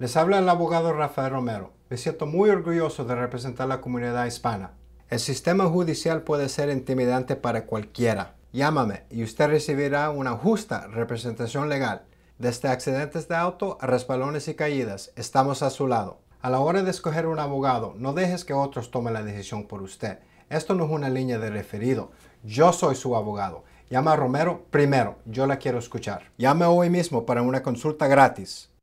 Les habla el abogado Rafael Romero. Me siento muy orgulloso de representar la comunidad hispana. El sistema judicial puede ser intimidante para cualquiera. Llámame y usted recibirá una justa representación legal. Desde accidentes de auto a resbalones y caídas, estamos a su lado. A la hora de escoger un abogado, no dejes que otros tomen la decisión por usted. Esto no es una línea de referido. Yo soy su abogado. Llama a Romero primero. Yo la quiero escuchar. Llame hoy mismo para una consulta gratis.